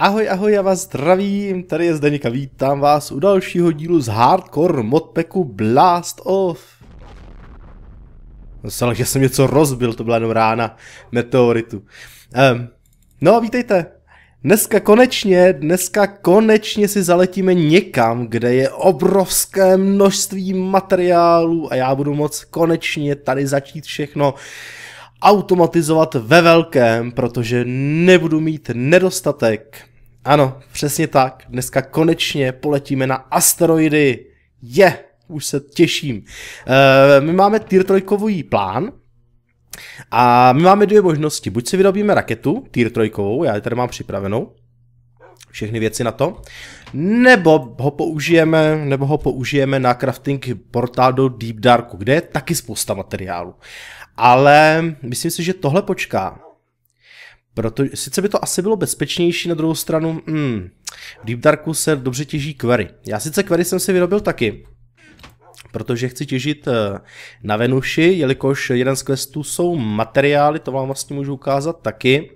Ahoj, ahoj, já vás zdravím, tady je Zdeněk a vítám vás u dalšího dílu z Hardcore modpacku Blast Off. Myslel, že jsem něco rozbil, to byla jenom rána meteoritu. Um, no a vítejte. Dneska konečně, dneska konečně si zaletíme někam, kde je obrovské množství materiálů a já budu moc konečně tady začít všechno uh, automatizovat ve velkém, protože nebudu mít nedostatek. Ano, přesně tak. Dneska konečně poletíme na asteroidy. Je, yeah, už se těším. Eh, my máme tier 3 plán, a my máme dvě možnosti. Buď si vyrobíme raketu, tier 3, já ji tady mám připravenou, všechny věci na to, nebo ho použijeme, nebo ho použijeme na crafting portál do Deep Darku, kde je taky spousta materiálu. Ale myslím si, že tohle počká. Proto, sice by to asi bylo bezpečnější, na druhou stranu, hmm, v Deep Darku se dobře těží query. Já sice query jsem si vyrobil taky, protože chci těžit eh, na Venuši, jelikož jeden z questů jsou materiály, to vám vlastně můžu ukázat taky.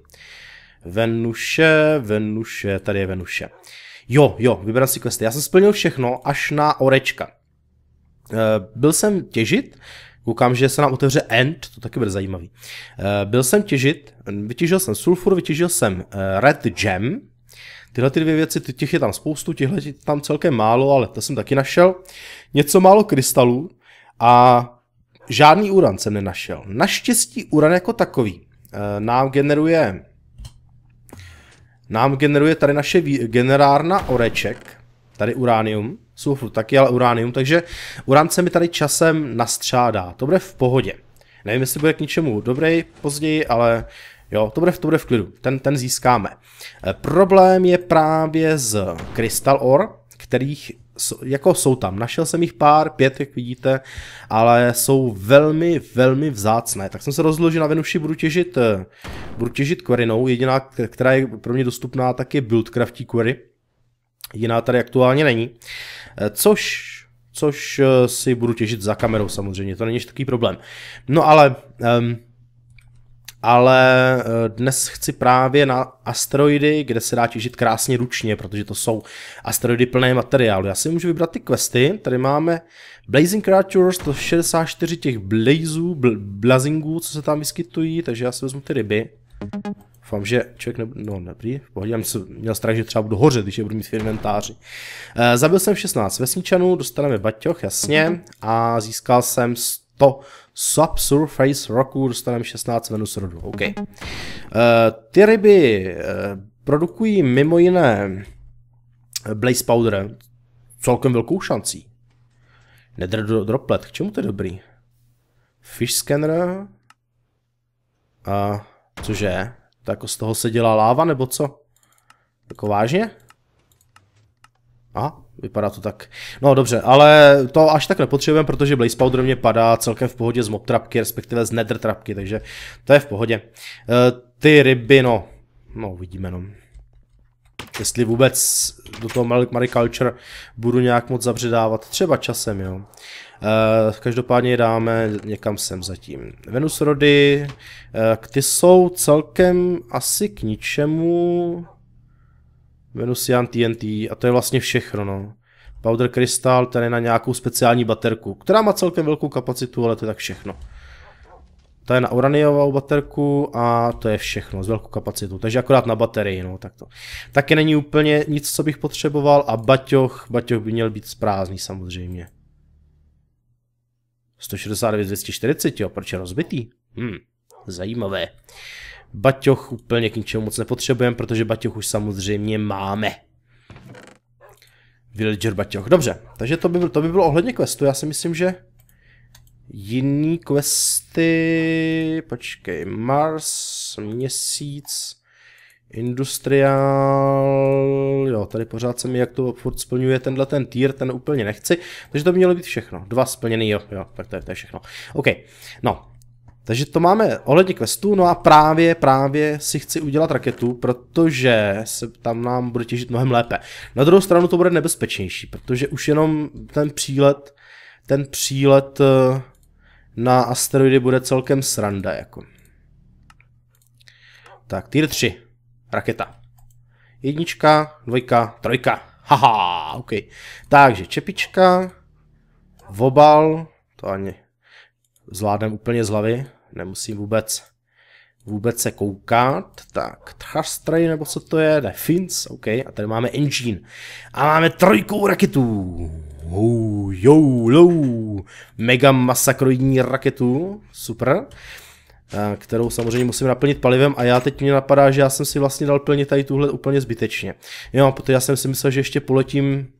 Venuše, Venuše, tady je Venuše. Jo, jo, vyberám si questy. Já jsem splnil všechno až na orečka. Eh, byl jsem těžit, Koukám, že se nám otevře end, to taky bude zajímavý. Eh, byl jsem těžit, vytěžil jsem sulfur, vytěžil jsem eh, red gem, Tyhle ty dvě věci, těch je tam spoustu, těchhle je tam celkem málo, ale to jsem taky našel. Něco málo krystalů a žádný uran jsem nenašel. Naštěstí uran jako takový eh, nám generuje nám generuje tady naše generárna oreček, tady uránium sulfur taky, ale uránium, takže urán se mi tady časem nastřádá. To bude v pohodě. Nevím, jestli bude k ničemu dobrý později, ale jo, to bude, to bude v klidu. Ten, ten získáme. E, problém je právě z Crystal Ore, kterých jako jsou tam. Našel jsem jich pár, pět, jak vidíte, ale jsou velmi, velmi vzácné. Tak jsem se rozhodl, že na Venuši budu těžit, eh, budu těžit Quarinou, Jediná, která je pro mě dostupná, tak je Buildcrafty Query Jiná tady aktuálně není. Eh, což což eh, si budu těžit za kamerou samozřejmě, to není takový problém. No ale, um, ale eh, dnes chci právě na asteroidy, kde se dá těžit krásně ručně, protože to jsou asteroidy plné materiálu. Já si můžu vybrat ty questy, tady máme Blazing Creatures, to 64 těch blazů, bl- blazingů, co se tam vyskytují, takže já si vezmu ty ryby. Doufám, že člověk ne, no, neprý, v pohodě, jsem měl strach, že třeba budu hořet, když je budu mít v inventáři. Uh, zabil jsem 16 vesničanů, dostaneme baťoch, jasně, a získal jsem 100 subsurface Rocku, dostaneme 16 venus rodu, OK. Uh, ty ryby uh, produkují mimo jiné blaze powder, celkem velkou šancí. Nether droplet, k čemu to je dobrý? Fish scanner a cože? Tak jako z toho se dělá láva, nebo co? Jako vážně? A vypadá to tak. No dobře, ale to až tak nepotřebujeme, protože Blaze Powder mě padá celkem v pohodě z mob trapky, respektive z nether trapky, takže to je v pohodě. E, ty ryby, no, no uvidíme, no. Jestli vůbec do toho mariculture budu nějak moc zabředávat, třeba časem, jo. Uh, každopádně dáme někam sem zatím. Venus Rody, uh, ty jsou celkem asi k ničemu. Venusian TNT a to je vlastně všechno. No. Powder Crystal, ten je na nějakou speciální baterku, která má celkem velkou kapacitu, ale to je tak všechno. To je na uraniovou baterku a to je všechno s velkou kapacitou, takže akorát na baterii, no tak to. Taky není úplně nic, co bych potřeboval a baťoch, baťoch by měl být prázdný samozřejmě. 169 240, jo, proč je rozbitý? Hmm, zajímavé. Baťoch úplně k ničemu moc nepotřebujeme, protože baťoch už samozřejmě máme. Villager baťoch, dobře. Takže to by, bylo, to by bylo ohledně questu, já si myslím, že jiný questy... Počkej, Mars, měsíc... Industriál, jo, tady pořád se mi, jak to furt splňuje tenhle ten tier, ten úplně nechci, takže to by mělo být všechno, dva splněný, jo, jo, tak to je, to je všechno. OK, no, takže to máme ohledně questu, no a právě, právě si chci udělat raketu, protože se tam nám bude těžit mnohem lépe. Na druhou stranu to bude nebezpečnější, protože už jenom ten přílet, ten přílet eh, na asteroidy bude celkem sranda, jako. Tak, tier 3 raketa. Jednička, dvojka, trojka. Haha, OK. Takže čepička, vobal, to ani zvládnem úplně z hlavy, nemusím vůbec vůbec se koukat, tak Thrustray nebo co to je, ne, Fins, OK, a tady máme engine. A máme trojkou raketu. Oh, jo, low. Mega masakroidní raketu, super kterou samozřejmě musím naplnit palivem a já teď mě napadá, že já jsem si vlastně dal plně tady tuhle úplně zbytečně. Jo, protože já jsem si myslel, že ještě poletím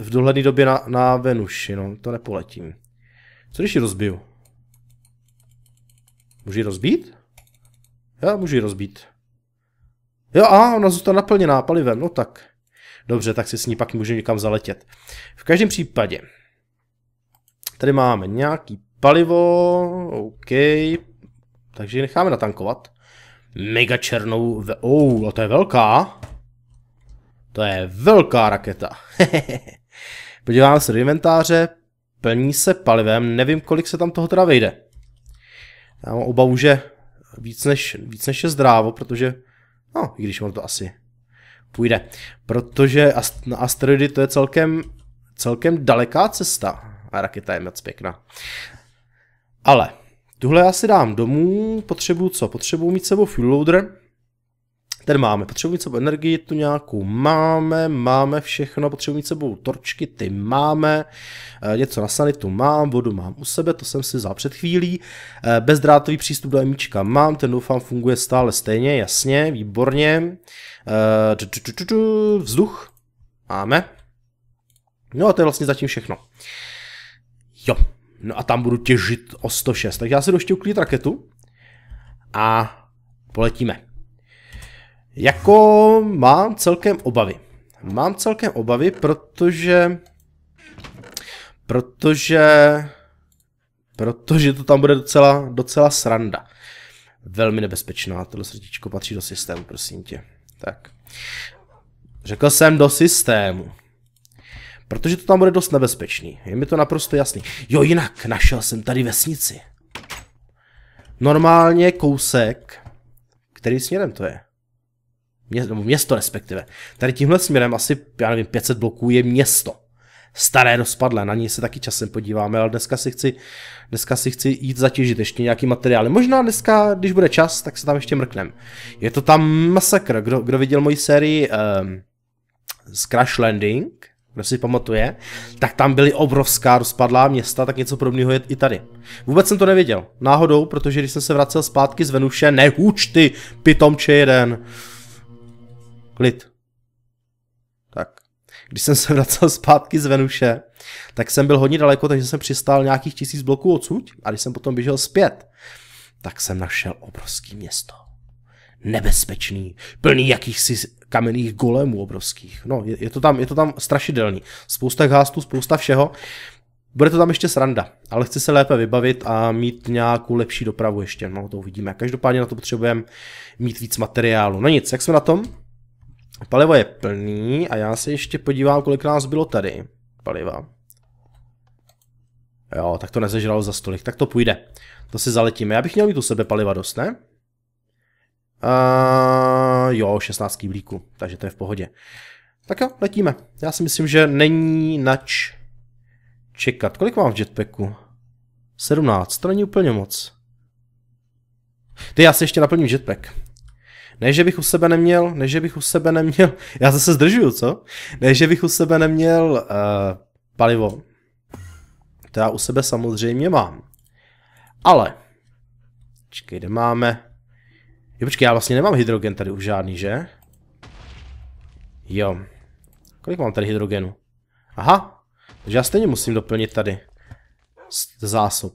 v dohledné době na, na Venuši, no, to nepoletím. Co když ji rozbiju? Můžu ji rozbít? Já můžu ji rozbít. Jo, a ona zůstala naplněná palivem, no tak. Dobře, tak si s ní pak můžu někam zaletět. V každém případě, tady máme nějaký palivo, OK, takže ji necháme natankovat. Mega černou, ve oh, a to je velká. To je velká raketa. Podíváme se do inventáře, plní se palivem, nevím kolik se tam toho teda vejde. Já mám obavu, že víc než, víc než je zdrávo, protože, no, i když ono to asi půjde, protože ast na asteroidy to je celkem, celkem daleká cesta a raketa je moc pěkná. Ale Tuhle já si dám domů, potřebuju co? Potřebuju mít sebou fuel loader. Ten máme, potřebuji mít sebou energii, tu nějakou máme, máme všechno, potřebuji mít sebou torčky, ty máme, eh, něco na sanitu mám, vodu mám u sebe, to jsem si vzal před chvílí, eh, bezdrátový přístup do emíčka mám, ten doufám funguje stále stejně, jasně, výborně, eh, vzduch, máme, no a to je vlastně zatím všechno. Jo. No a tam budu těžit o 106. Tak já si doště uklidit raketu a poletíme. Jako mám celkem obavy. Mám celkem obavy, protože... Protože... Protože to tam bude docela, docela sranda. Velmi nebezpečná. Tohle srdíčko patří do systému, prosím tě. Tak. Řekl jsem do systému. Protože to tam bude dost nebezpečný. Je mi to naprosto jasný. Jo, jinak, našel jsem tady vesnici. Normálně kousek... Který směrem to je? Město, město respektive. Tady tímhle směrem asi, já nevím, 500 bloků je město. Staré rozpadlé, na ní se taky časem podíváme, ale dneska si chci, dneska si chci jít zatěžit ještě nějaký materiály. Možná dneska, když bude čas, tak se tam ještě mrknem. Je to tam masakr. Kdo, kdo viděl moji sérii um, z Crash Landing, kdo si pamatuje, tak tam byly obrovská rozpadlá města, tak něco podobného je i tady. Vůbec jsem to nevěděl, náhodou, protože když jsem se vracel zpátky z Venuše, nehůč ty, pitomče jeden. Klid. Tak. Když jsem se vracel zpátky z Venuše, tak jsem byl hodně daleko, takže jsem přistál nějakých tisíc bloků odsud a když jsem potom běžel zpět, tak jsem našel obrovský město nebezpečný, plný jakýchsi kamenných golemů obrovských. No, je, je, to tam, je to tam strašidelný. Spousta hástů, spousta všeho. Bude to tam ještě sranda, ale chci se lépe vybavit a mít nějakou lepší dopravu ještě, no to uvidíme. Každopádně na to potřebujeme mít víc materiálu. No nic, jak jsme na tom? Palivo je plný a já se ještě podívám, kolik nás bylo tady paliva. Jo, tak to nezežralo za stolik, tak to půjde. To si zaletíme. Já bych měl mít u sebe paliva dost, ne? Uh, jo, 16 kýblíků, takže to je v pohodě. Tak jo, letíme. Já si myslím, že není nač čekat. Kolik mám v jetpacku? 17, to není úplně moc. Ty, já si ještě naplním jetpack. Ne, že bych u sebe neměl, ne, že bych u sebe neměl, já zase zdržuju, co? Ne, že bych u sebe neměl uh, palivo. To já u sebe samozřejmě mám. Ale, čekej, kde máme? Jo, počkej, já vlastně nemám hydrogen tady už žádný, že? Jo. Kolik mám tady hydrogenu? Aha. Takže já stejně musím doplnit tady. Zásob.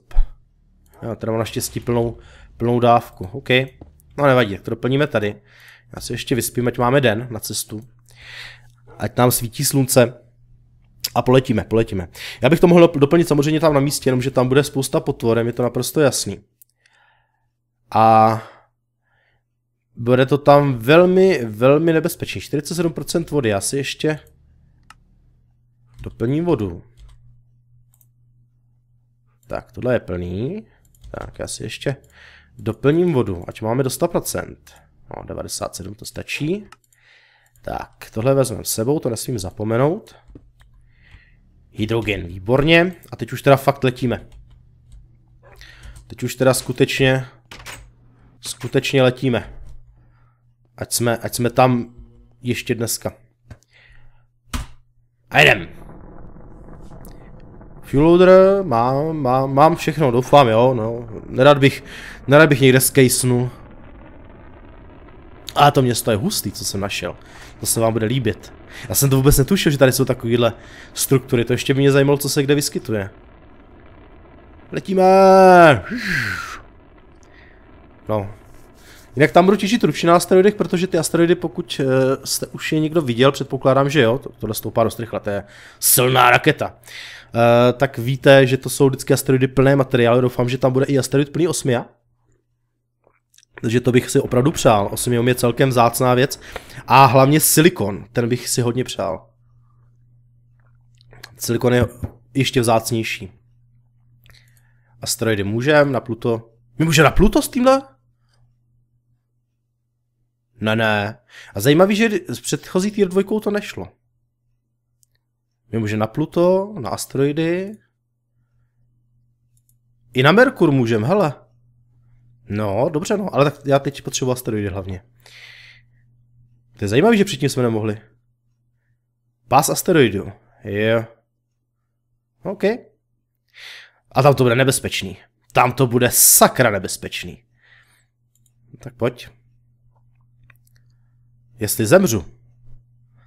Já tady mám naštěstí plnou, plnou dávku. OK. No nevadí, tak to doplníme tady. Já se ještě vyspím, ať máme den na cestu. Ať nám svítí slunce. A poletíme, poletíme. Já bych to mohl doplnit samozřejmě tam na místě, jenomže tam bude spousta potvorem, je to naprosto jasný. A bude to tam velmi, velmi nebezpečný. 47% vody, já si ještě doplním vodu. Tak, tohle je plný. Tak, já si ještě doplním vodu, ať máme do 100%. No, 97 to stačí. Tak, tohle vezmeme sebou, to nesmím zapomenout. Hydrogen, výborně. A teď už teda fakt letíme. Teď už teda skutečně, skutečně letíme. Ať jsme, ať jsme tam ještě dneska. A jdem. Fuelloader, mám, mám, mám všechno, doufám, jo, no. Nerad bych, nerad bych někde skejsnul. A to město je hustý, co jsem našel. To se vám bude líbit. Já jsem to vůbec netušil, že tady jsou takovýhle struktury. To ještě by mě zajímalo, co se kde vyskytuje. Letíme! No, Jinak tam budu těžit ručně na asteroidech, protože ty asteroidy, pokud eh, jste už je někdo viděl, předpokládám, že jo, to, tohle stoupá dost rychle, to je silná raketa. Eh, tak víte, že to jsou vždycky asteroidy plné materiálu, doufám, že tam bude i asteroid plný osmia. Takže to bych si opravdu přál. Osmium je celkem vzácná věc. A hlavně silikon, ten bych si hodně přál. Silikon je ještě vzácnější. Asteroidy můžem, na Pluto. My můžeme na Pluto s tímhle? Ne, ne. A zajímavý, že s předchozí týr dvojkou to nešlo. Vím, že na Pluto, na asteroidy. I na Merkur můžem, hele. No, dobře no, ale tak já teď potřebuji asteroidy hlavně. To je zajímavé, že předtím jsme nemohli. Pás asteroidů. Jo. Yeah. OK. A tam to bude nebezpečný. Tam to bude sakra nebezpečný. Tak pojď jestli zemřu,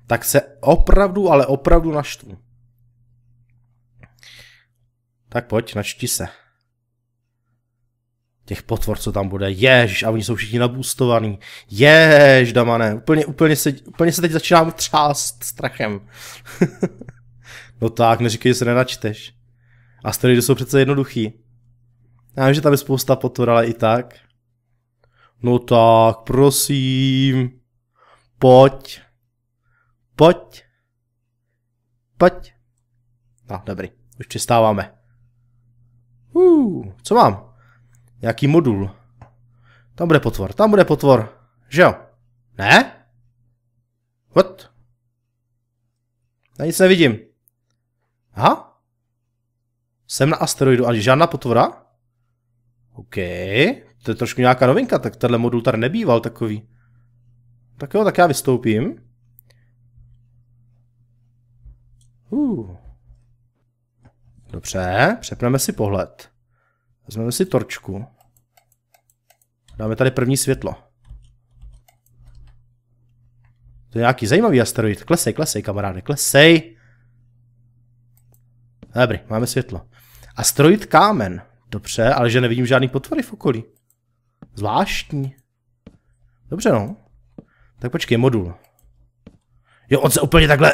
tak se opravdu, ale opravdu naštvu. Tak pojď, načti se. Těch potvor, co tam bude, jež, a oni jsou všichni nabůstovaný, jež, damané, úplně, úplně, se, úplně se teď začínám třást strachem. no tak, neříkej, že se nenačteš. Asteroidy jsou přece jednoduchý. Já vím, že tam je spousta potvor, ale i tak. No tak, prosím. Pojď. Pojď. Pojď. No, dobrý. Už přistáváme. Uh, co mám? Jaký modul. Tam bude potvor, tam bude potvor. Že jo? Ne? What? Já nic nevidím. Aha. Jsem na asteroidu, ale žádná potvora? OK. To je trošku nějaká novinka, tak tenhle modul tady nebýval takový. Tak jo, tak já vystoupím. Uh. Dobře, přepneme si pohled. Vezmeme si torčku. Dáme tady první světlo. To je nějaký zajímavý asteroid. Klesej, klesej, kamaráde, klesej. Dobrý, máme světlo. Asteroid kámen. Dobře, ale že nevidím žádný potvory v okolí. Zvláštní. Dobře, no. Tak počkej, modul. Jo, on se úplně takhle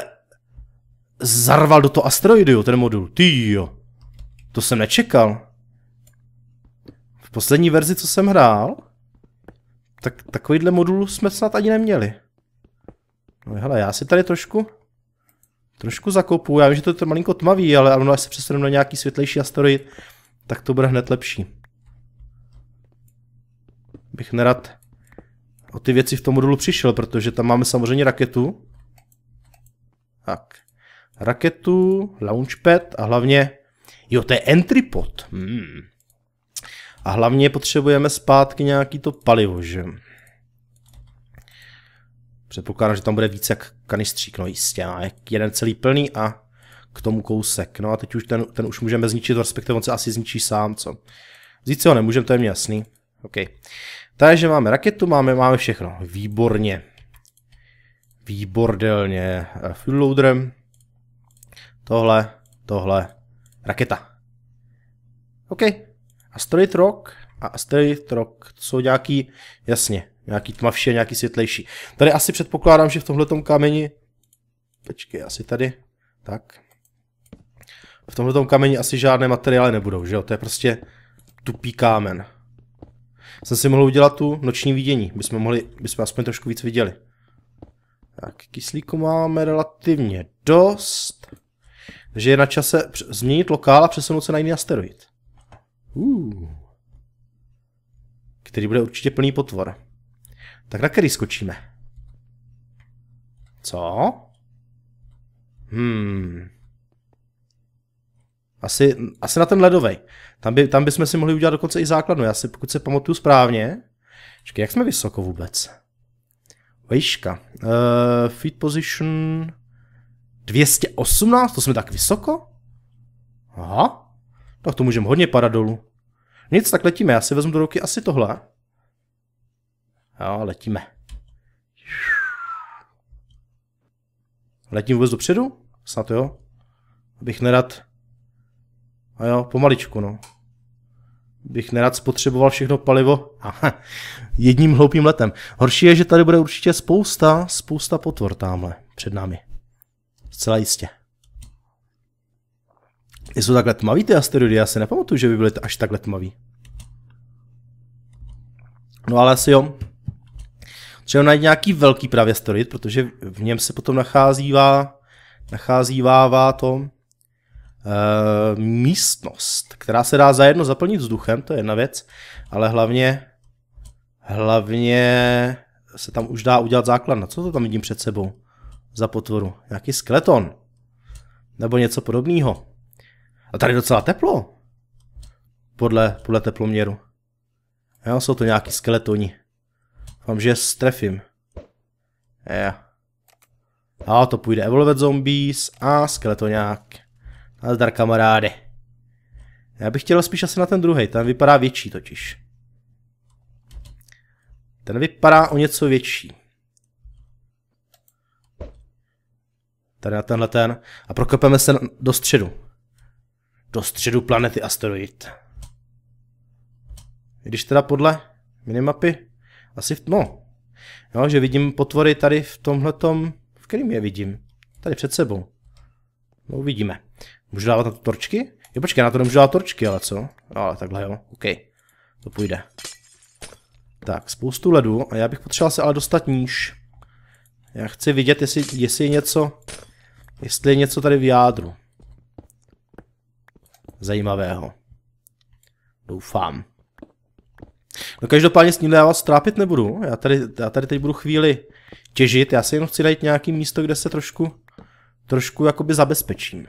zarval do toho asteroidu, ten modul. Ty jo. To jsem nečekal. V poslední verzi, co jsem hrál, tak takovýhle modul jsme snad ani neměli. No hele, já si tady trošku trošku zakopu. Já vím, že to je to malinko tmavý, ale ano, až se přesunu na nějaký světlejší asteroid, tak to bude hned lepší. Bych nerad o ty věci v tom modulu přišel, protože tam máme samozřejmě raketu. Tak. Raketu, launchpad a hlavně... Jo, to je entry pod. Hmm. A hlavně potřebujeme zpátky nějaký to palivo, že? Předpokládám, že tam bude více jak kanistřík, no jistě, no, jeden celý plný a k tomu kousek. No a teď už ten, ten už můžeme zničit, respektive on se asi zničí sám, co? Vzít si ho nemůžeme, to je mi jasný. Okay. Takže máme raketu, máme, máme všechno. Výborně. Výbordelně. Eh, fuel loaderem. Tohle, tohle. Raketa. OK. Asteroid Rock a Asteroid Rock jsou nějaký, jasně, nějaký tmavší a nějaký světlejší. Tady asi předpokládám, že v tom kameni, počkej, asi tady, tak. V tom kameni asi žádné materiály nebudou, že jo, to je prostě tupý kámen jsem si mohl udělat tu noční vidění, bychom mohli, bychom aspoň trošku víc viděli. Tak, kyslíku máme relativně dost, takže je na čase změnit lokál a přesunout se na jiný asteroid. Uh. Který bude určitě plný potvor. Tak na který skočíme? Co? Hmm. Asi, asi na ten ledový. Tam, by, tam bychom si mohli udělat dokonce i základnu. Já si, pokud se pamatuju správně, Čekaj, jak jsme vysoko vůbec? Vejška. Uh, eh, feed position 218, to jsme tak vysoko? Aha. Tak to můžeme hodně padat dolů. Nic, tak letíme. Já si vezmu do ruky asi tohle. Jo, letíme. Letím vůbec dopředu? Snad jo. Abych nerad a jo, pomaličku, no. Bych nerad spotřeboval všechno palivo Aha, jedním hloupým letem. Horší je, že tady bude určitě spousta, spousta potvor tamhle před námi. Zcela jistě. Jsou takhle tmavý ty asteroidy, já si nepamatuju, že by byly až takhle tmavý. No ale asi jo. Třeba najít nějaký velký právě asteroid, protože v něm se potom nacházívá, nacházívává to Eh, místnost, která se dá zajedno zaplnit vzduchem, to je jedna věc, ale hlavně, hlavně se tam už dá udělat základ. Na Co to tam vidím před sebou za potvoru? Nějaký skeleton. Nebo něco podobného. A tady je docela teplo. Podle, podle teploměru. Jo, jsou to nějaký skeletoni. Doufám, že je strefím. Jo. A to půjde Evolved Zombies a skeletoňák. A zdar kamaráde. Já bych chtěl spíš asi na ten druhý, ten vypadá větší totiž. Ten vypadá o něco větší. Tady na tenhle ten. A prokopeme se do středu. Do středu planety asteroid. Když teda podle minimapy, asi v, no, že vidím potvory tady v tomhletom, v kterým je vidím? Tady před sebou. No uvidíme. Můžu dávat na to torčky? Jo, počkej, na to nemůžu dávat torčky, ale co? Ale takhle jo, OK. To půjde. Tak, spoustu ledu a já bych potřeboval se ale dostat níž. Já chci vidět, jestli, jestli je něco, jestli je něco tady v jádru. Zajímavého. Doufám. No každopádně s tímhle já vás trápit nebudu. Já tady, já tady teď budu chvíli těžit. Já si jenom chci najít nějaký místo, kde se trošku, trošku jakoby zabezpečím.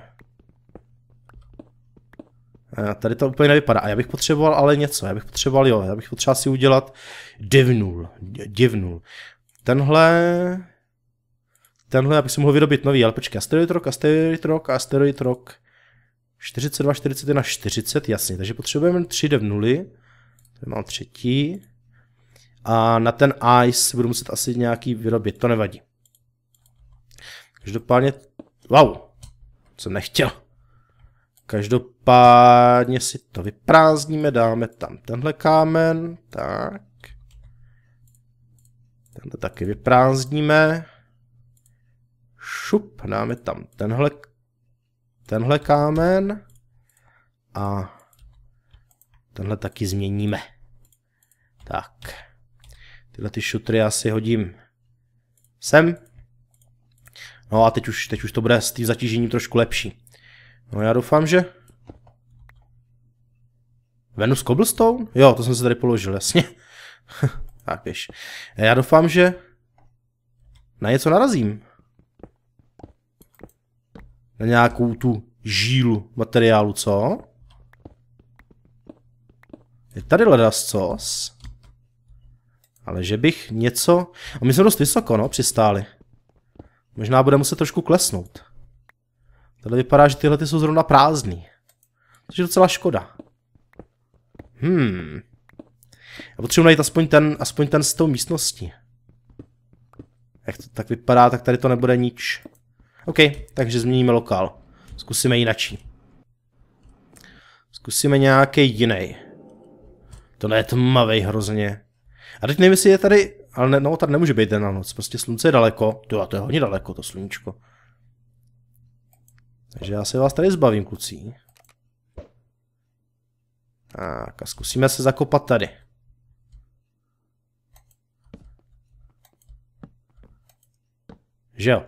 Eh, tady to úplně nevypadá. A já bych potřeboval ale něco. Já bych potřeboval, jo, já bych potřeboval si udělat divnul. Divnul. Tenhle... Tenhle, abych si mohl vyrobit nový, ale počkej, asteroid rok, asteroid rok, asteroid rok. 42, 41, 40, jasně, takže potřebujeme 3 devnuly. Tady mám třetí. A na ten ice budu muset asi nějaký vyrobit, to nevadí. Každopádně, wow, jsem nechtěl. Každopádně Každopádně si to vyprázdníme, dáme tam tenhle kámen, tak. Tenhle taky vyprázdníme. Šup, dáme tam tenhle, tenhle kámen a tenhle taky změníme. Tak, tyhle ty šutry já si hodím sem. No a teď už, teď už to bude s tím zatížením trošku lepší. No já doufám, že Venus Cobblestone? Jo, to jsem se tady položil, jasně. tak běž. Já doufám, že na něco narazím. Na nějakou tu žílu materiálu, co? Je tady ledas co? Ale že bych něco... A my jsme dost vysoko, no, přistáli. Možná bude muset trošku klesnout. Tady vypadá, že tyhle ty jsou zrovna prázdný. To je docela škoda. Hmm. Já potřebuji najít aspoň ten, aspoň ten z tou místnosti. Jak to tak vypadá, tak tady to nebude nič. OK, takže změníme lokál. Zkusíme jinačí. Zkusíme nějaký jiný. To je tmavý hrozně. A teď nevím, jestli je tady, ale ne, no, tady nemůže být den na noc, prostě slunce je daleko. Jo, a to je hodně daleko, to sluníčko. Takže já se vás tady zbavím, kluci. Tak a zkusíme se zakopat tady. Že jo?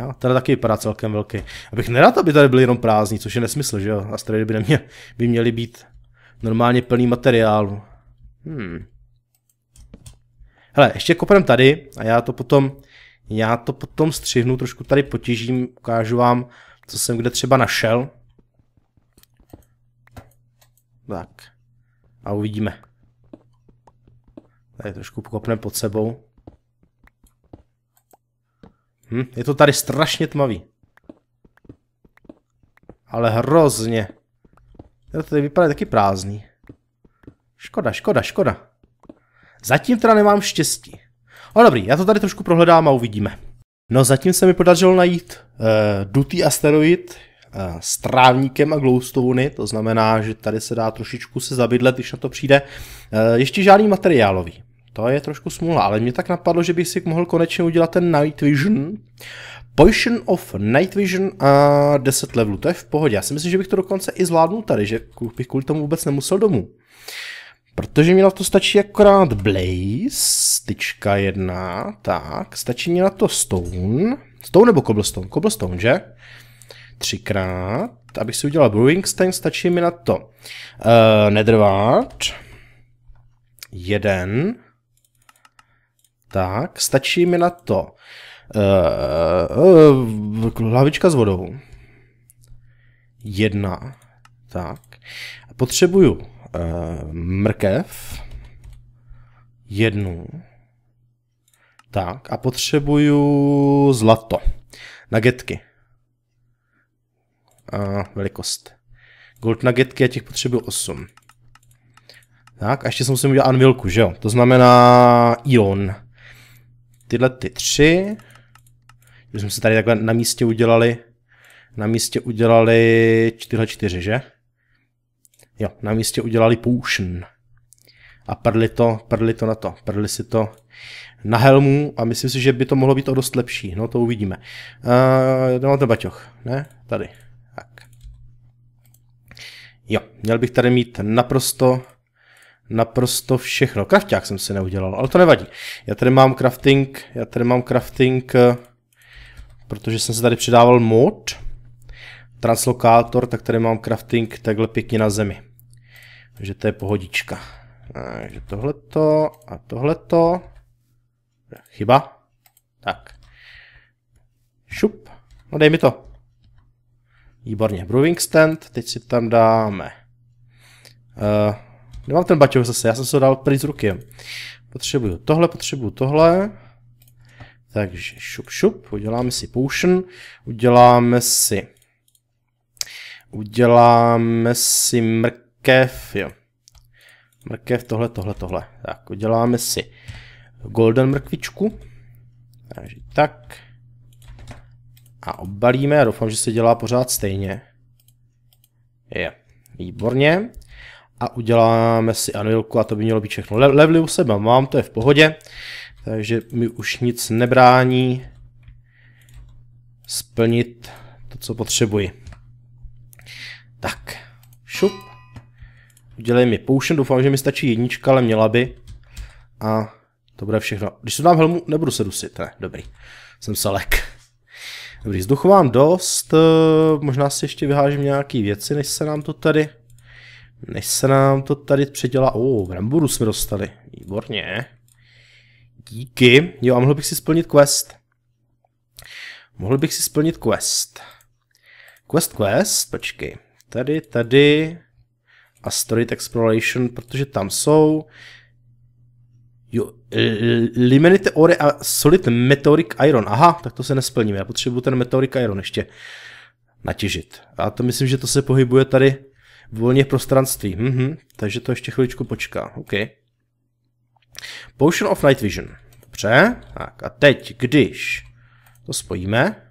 Jo, tady taky vypadá celkem velký. Abych nerad, aby tady byly jenom prázdní, což je nesmysl, že jo? Asteroidy by, neměl, by měly být normálně plný materiálu. Hmm. Hele, ještě kopem tady a já to potom, já to potom střihnu, trošku tady potěžím, ukážu vám, co jsem kde třeba našel. Tak. A uvidíme. Tady trošku pokopneme pod sebou. Hm, je to tady strašně tmavý. Ale hrozně. To tady vypadá taky prázdný. Škoda, škoda, škoda. Zatím teda nemám štěstí. Ale no dobrý, já to tady trošku prohledám a uvidíme. No zatím se mi podařilo najít uh, dutý asteroid, Eh, s trávníkem a glowstony, to znamená, že tady se dá trošičku se zabydlet, když na to přijde. Eh, ještě žádný materiálový, to je trošku smůla, ale mě tak napadlo, že bych si mohl konečně udělat ten Night Vision. Potion of Night Vision a eh, 10 levelů, to je v pohodě. Já si myslím, že bych to dokonce i zvládnul tady, že bych kvůli tomu vůbec nemusel domů. Protože mi na to stačí akorát Blaze, tyčka jedna, tak, stačí mi na to Stone, Stone nebo Cobblestone, Cobblestone, že? třikrát. Abych si udělal brewing Stein, stačí mi na to uh, nedrváč. Jeden. Tak, stačí mi na to uh, uh, hlavička s vodou. Jedna. Tak. Potřebuju uh, mrkev. Jednu. Tak. A potřebuju zlato. Nagetky a velikost. Gold nuggetky, já těch potřebuji 8. Tak, a ještě jsem musím udělat anvilku, že jo? To znamená ion. Tyhle ty tři. Když jsme se tady takhle na místě udělali, na místě udělali tyhle čtyři, že? Jo, na místě udělali potion. A prdli to, prdli to na to, prdli si to na helmu a myslím si, že by to mohlo být o dost lepší, no to uvidíme. Uh, eh, na no, ten baťoch, ne? Tady. Jo, měl bych tady mít naprosto, naprosto všechno. Krafták jsem si neudělal, ale to nevadí. Já tady mám crafting, já tady mám crafting, eh, protože jsem se tady přidával mod, translokátor, tak tady mám crafting takhle pěkně na zemi. Takže to je pohodička. Takže tohleto a tohleto. Chyba. Tak. Šup. No dej mi to. Výborně, brewing stand, teď si tam dáme. Uh, nemám ten baťoch zase, já jsem se ho dal pryč z ruky. Potřebuju tohle, potřebuju tohle. Takže šup šup, uděláme si potion, uděláme si uděláme si mrkev, jo. Mrkev, tohle, tohle, tohle. Tak, uděláme si golden mrkvičku. Takže tak a obbalíme. a doufám, že se dělá pořád stejně. Je, výborně. A uděláme si anvilku a to by mělo být všechno. Le levely u sebe mám, to je v pohodě. Takže mi už nic nebrání splnit to, co potřebuji. Tak, šup. Udělej mi potion, doufám, že mi stačí jednička, ale měla by. A to bude všechno. Když se dám helmu, nebudu se dusit, ne, dobrý. Jsem lek. Dobrý, vzduchu mám dost, eh, možná si ještě vyhážím nějaký věci, než se nám to tady, než se nám to tady předělá. O, oh, bramburu jsme dostali, výborně. Díky, jo a mohl bych si splnit quest. Mohl bych si splnit quest. Quest, quest, počkej, tady, tady, Asteroid Exploration, protože tam jsou Jo, limenite ore a solid meteoric iron. Aha, tak to se nesplním. Já potřebuji ten meteoric iron ještě natěžit. A to myslím, že to se pohybuje tady volně v prostranství. Mhm, takže to ještě chviličku počká. OK. Potion of Night Vision. Dobře. Tak a teď, když to spojíme.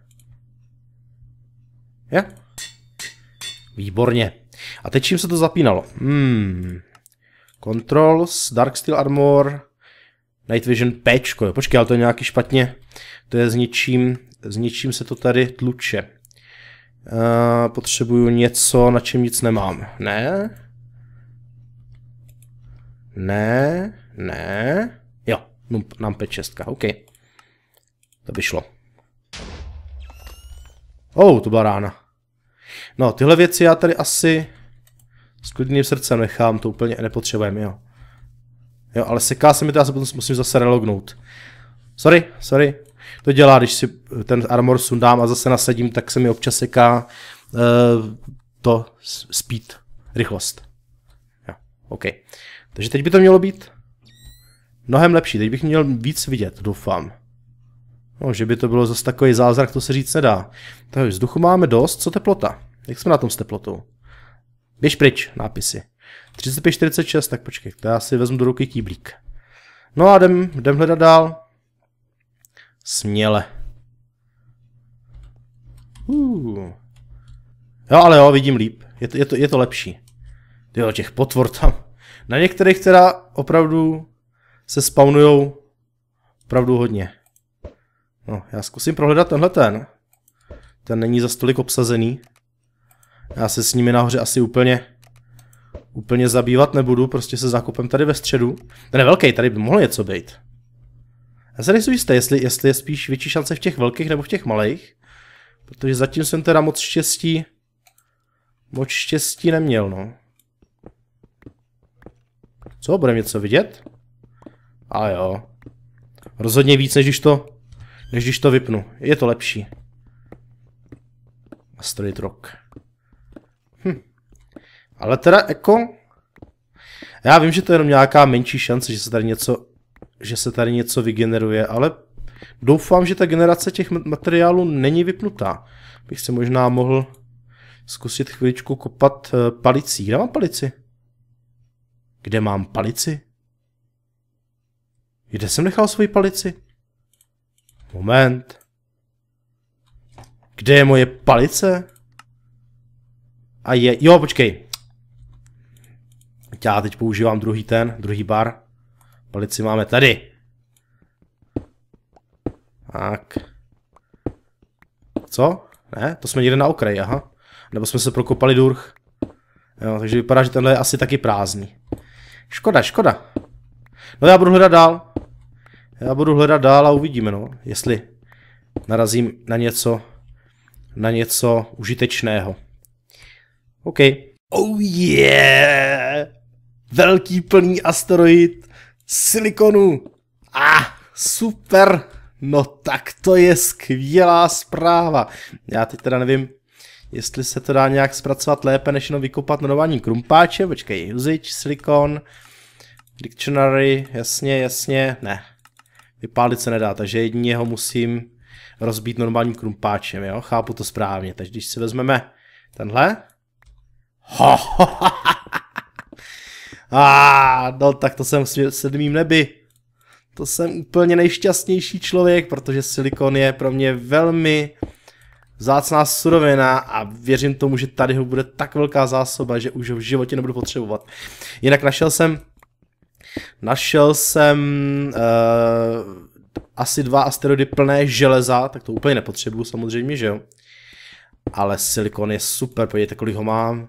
Ja. Výborně. A teď čím se to zapínalo? Hmm. Controls, Dark Steel Armor, Night Vision Pčko, jo. Počkej, ale to je nějaký špatně. To je s zničím s se to tady tluče. Uh, potřebuju něco, na čem nic nemám. Ne? Ne? Ne? Jo, no, nám P6, OK. To by šlo. Oh, to byla rána. No, tyhle věci já tady asi s klidným srdcem nechám, to úplně nepotřebujeme, jo. Jo, ale seká se mi to, já se potom musím zase relognout. Sorry, sorry. To dělá, když si eh, ten armor sundám a zase nasadím, tak se mi občas seká uh, to speed, rychlost. Jo, OK. Takže teď by to mělo být mnohem lepší. Teď bych měl víc vidět, doufám. No, že by to bylo zase takový zázrak, to se říct nedá. Takže vzduchu máme dost, co teplota? Jak jsme na tom s teplotou? Běž pryč, nápisy. 35-46, tak počkej, to já si vezmu do ruky kýblík. No a jdem, jdem hledat dál. Směle. Uh. Jo, ale jo, vidím líp. Je to, je to, je to lepší. Jo, těch potvor tam. Na některých teda opravdu se spawnujou opravdu hodně. No, já zkusím prohledat tenhle ten. Ten není za tolik obsazený. Já se s nimi nahoře asi úplně úplně zabývat nebudu, prostě se zakopem tady ve středu. Ten je velký, tady by mohlo něco být. Já se nejsou jistý, jestli, jestli je spíš větší šance v těch velkých nebo v těch malých, protože zatím jsem teda moc štěstí, moc štěstí neměl, no. Co, budeme něco vidět? A jo. Rozhodně víc, než když to, než když to vypnu. Je to lepší. Straight rock. Ale teda jako... Já vím, že to je jenom nějaká menší šance, že se tady něco, že se tady něco vygeneruje, ale doufám, že ta generace těch materiálů není vypnutá. Bych si možná mohl zkusit chviličku kopat eh, palicí. Kde mám palici? Kde mám palici? Kde jsem nechal svoji palici? Moment. Kde je moje palice? A je, jo, počkej. Já teď používám druhý ten, druhý bar. Palici máme tady. Tak. Co? Ne, to jsme někde na okraji, aha. Nebo jsme se prokopali durch. Jo, takže vypadá, že tenhle je asi taky prázdný. Škoda, škoda. No já budu hledat dál. Já budu hledat dál a uvidíme, no. Jestli narazím na něco, na něco užitečného. OK. Oh yeah! velký plný asteroid silikonu. A ah, super, no tak to je skvělá zpráva. Já teď teda nevím, jestli se to dá nějak zpracovat lépe, než jenom vykopat jmenování krumpáče, počkej, usage, silikon, dictionary, jasně, jasně, ne. Vypálit se nedá, takže jedině ho musím rozbít normálním krumpáčem, jo, chápu to správně. Takže když si vezmeme tenhle, ho, ho, ho, ho, a ah, no tak to jsem v sedmým nebi. To jsem úplně nejšťastnější člověk, protože silikon je pro mě velmi vzácná surovina a věřím tomu, že tady ho bude tak velká zásoba, že už ho v životě nebudu potřebovat. Jinak našel jsem našel jsem uh, asi dva asteroidy plné železa, tak to úplně nepotřebuju samozřejmě, že jo. Ale silikon je super, podívejte, kolik ho mám.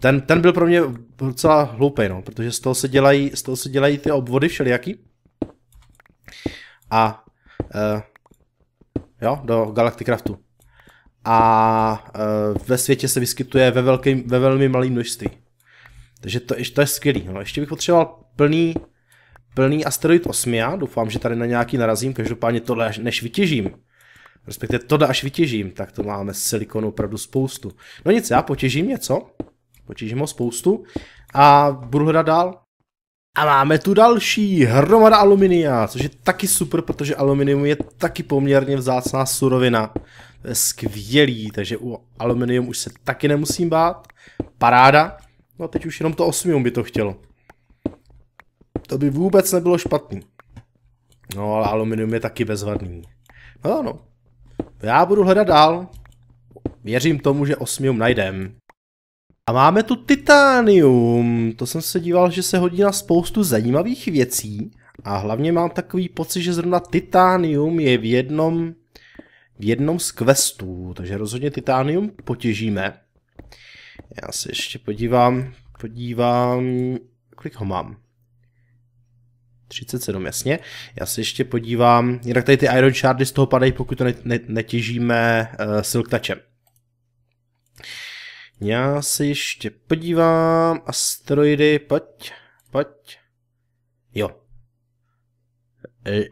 Ten, ten byl pro mě docela hloupý, no, protože z toho se dělají, z toho se dělají ty obvody všelijaký. A uh, jo, do Galacticraftu. A uh, ve světě se vyskytuje ve, velký, ve velmi malý množství. Takže to, to je skvělý. No, ještě bych potřeboval plný, plný asteroid 8. Já doufám, že tady na nějaký narazím. Každopádně tohle až, než vytěžím, respektive tohle až vytěžím, tak to máme silikonu opravdu spoustu. No nic, já potěžím něco Potížím ho spoustu a budu hledat dál. A máme tu další hromada aluminia, což je taky super, protože aluminium je taky poměrně vzácná surovina. To je skvělý, takže u aluminium už se taky nemusím bát. Paráda. No teď už jenom to osmium by to chtělo. To by vůbec nebylo špatný. No ale aluminium je taky bezvadný. No no. Já budu hledat dál. Věřím tomu, že osmium najdem. A máme tu titánium. To jsem se díval, že se hodí na spoustu zajímavých věcí. A hlavně mám takový pocit, že zrovna titánium je v jednom, v jednom z questů. Takže rozhodně titánium potěžíme. Já se ještě podívám, podívám, kolik ho mám. 37, jasně. Já se ještě podívám, jinak tady ty Iron Shardy z toho padají, pokud to ne, ne, netěžíme uh, silk touchem. Já si ještě podívám. Asteroidy, pojď, pojď. Jo. E, e,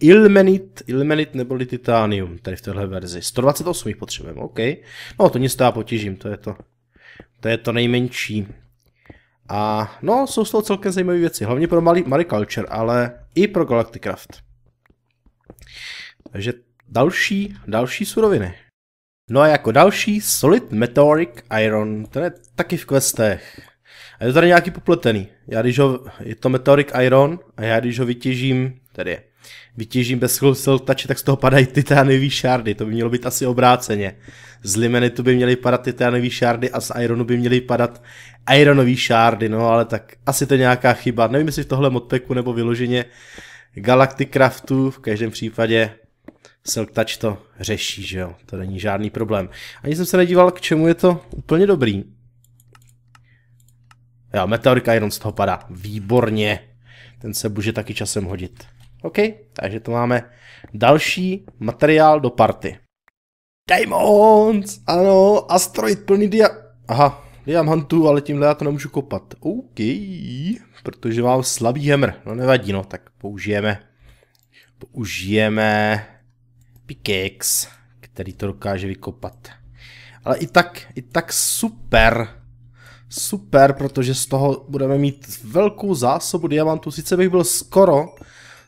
Ilmenit, Ilmenit neboli Titanium, tady v téhle verzi. 128 jich potřebujeme, OK. No to nic já potěžím, to je to. To je to nejmenší. A no, jsou z toho celkem zajímavé věci, hlavně pro Mariculture, ale i pro Galacticraft. Takže další, další suroviny. No a jako další Solid Meteoric Iron, ten je taky v questech. A je to tady nějaký popletený. Já když ho, je to Meteoric Iron a já když ho vytěžím, tady je, vytěžím bez tače, tak z toho padají titánový šardy. To by mělo být asi obráceně. Z limenitu by měly padat titánový šardy a z ironu by měly padat ironový šardy, no ale tak asi to je nějaká chyba. Nevím, jestli v tohle modpeku nebo vyloženě Galacticraftu, v každém případě Silk Touch to řeší, že jo, to není žádný problém. Ani jsem se nedíval, k čemu je to úplně dobrý. Jo, Meteoric Iron z toho padá, výborně. Ten se může taky časem hodit. OK, takže to máme další materiál do party. Diamonds, ano, asteroid plný dia... Aha, diamantů, ale tímhle já to nemůžu kopat. OK, protože mám slabý hemr, no nevadí, no, tak použijeme. Použijeme pickaxe, který to dokáže vykopat. Ale i tak, i tak super. Super, protože z toho budeme mít velkou zásobu diamantů. Sice bych byl skoro,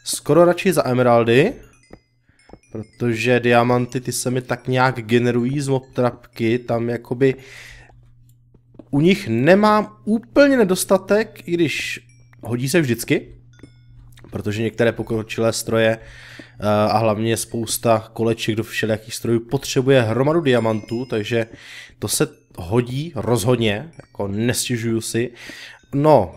skoro radši za emeraldy, protože diamanty ty se mi tak nějak generují z mobtrapky, tam jakoby u nich nemám úplně nedostatek, i když hodí se vždycky, protože některé pokročilé stroje uh, Eh, a hlavně spousta koleček do všelijakých strojů potřebuje hromadu diamantů, takže to se hodí rozhodně, jako nestěžuju si. No,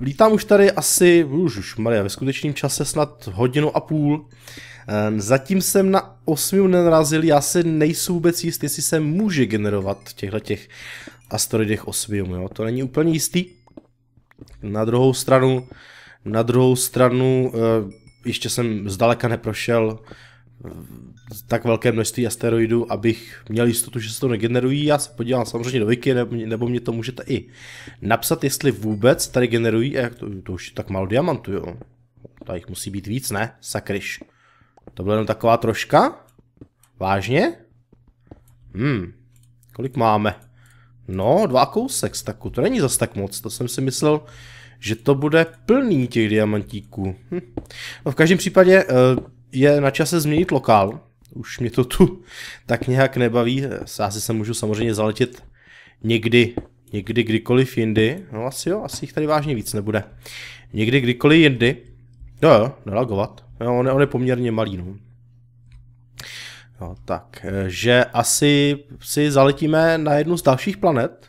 lítám už tady asi, už, už Maria, ve skutečném čase snad hodinu a půl. Eh, zatím jsem na osmiu nenarazil, já se nejsou vůbec jistý, jestli se může generovat těchto těch asteroidech osmium, jo? to není úplně jistý. Na druhou stranu, na druhou stranu, eh, ještě jsem zdaleka neprošel eh, tak velké množství asteroidů, abych měl jistotu, že se to negenerují. Já se podívám samozřejmě do wiki, nebo mě to můžete i napsat, jestli vůbec tady generují, a to, to už je tak málo diamantů, jo. Tady jich musí být víc, ne? Sakryš. To byla jenom taková troška? Vážně? Hmm, kolik máme? No, dva kousek tak to není zas tak moc, to jsem si myslel, že to bude plný těch diamantíků. Hm. No v každém případě eh, je na čase změnit lokál. Už mě to tu tak nějak nebaví. Asi se můžu samozřejmě zaletět někdy, někdy, kdykoliv jindy. No asi jo, asi jich tady vážně víc nebude. Někdy, kdykoliv jindy. No, jo, nelagovat. Jo, on, on je poměrně malý. No. No, tak, eh, že asi si zaletíme na jednu z dalších planet.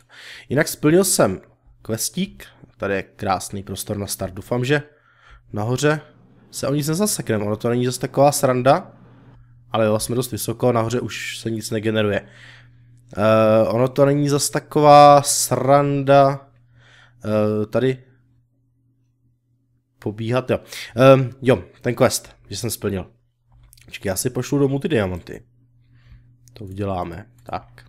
Jinak splnil jsem questík, Tady je krásný prostor na start. Doufám, že nahoře se o nic nezasekneme. Ono to není zase taková sranda, ale jo, jsme dost vysoko, nahoře už se nic negeneruje. Uh, ono to není zase taková sranda uh, tady pobíhat, jo. Uh, jo, ten quest, že jsem splnil. Počkej, já si pošlu domů ty diamanty. To uděláme, tak.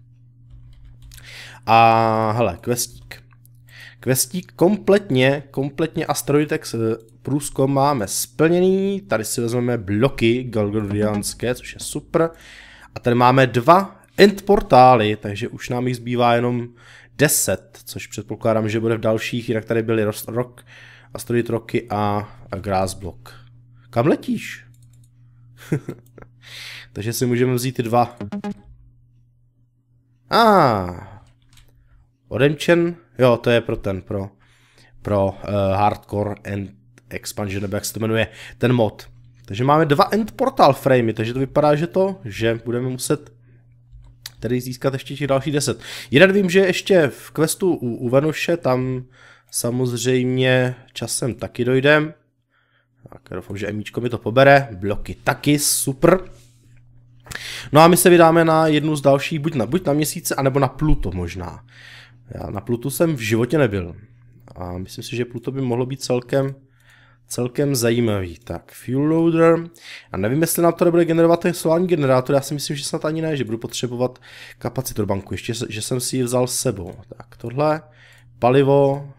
A hele, questík. Questík kompletně, kompletně Asteroidex eh, průzkum máme splněný, tady si vezmeme bloky Galgordianské, což je super. A tady máme dva end portály, takže už nám jich zbývá jenom 10, což předpokládám, že bude v dalších, jinak tady byly Rock, Asteroid Rocky a, a Grass Block. Kam letíš? takže si můžeme vzít ty dva. A ah, Odemčen, jo, to je pro ten, pro, pro uh, Hardcore end Expansion, nebo jak se to jmenuje, ten mod. Takže máme dva end portal framey, takže to vypadá, že to, že budeme muset tedy získat ještě těch další 10. Jeden vím, že ještě v questu u, u Venuše, tam samozřejmě časem taky dojdem. Tak doufám, že Emíčko mi to pobere. Bloky taky, super. No a my se vydáme na jednu z dalších, buď na, buď na měsíce, anebo na Pluto možná. Já na Plutu jsem v životě nebyl. A myslím si, že Pluto by mohlo být celkem, celkem zajímavý. Tak, fuel loader. A nevím, jestli na to nebude generovat ten solární generátor. Já si myslím, že snad ani ne, že budu potřebovat kapacitor banku. Ještě, že jsem si ji vzal s sebou. Tak, tohle. Palivo,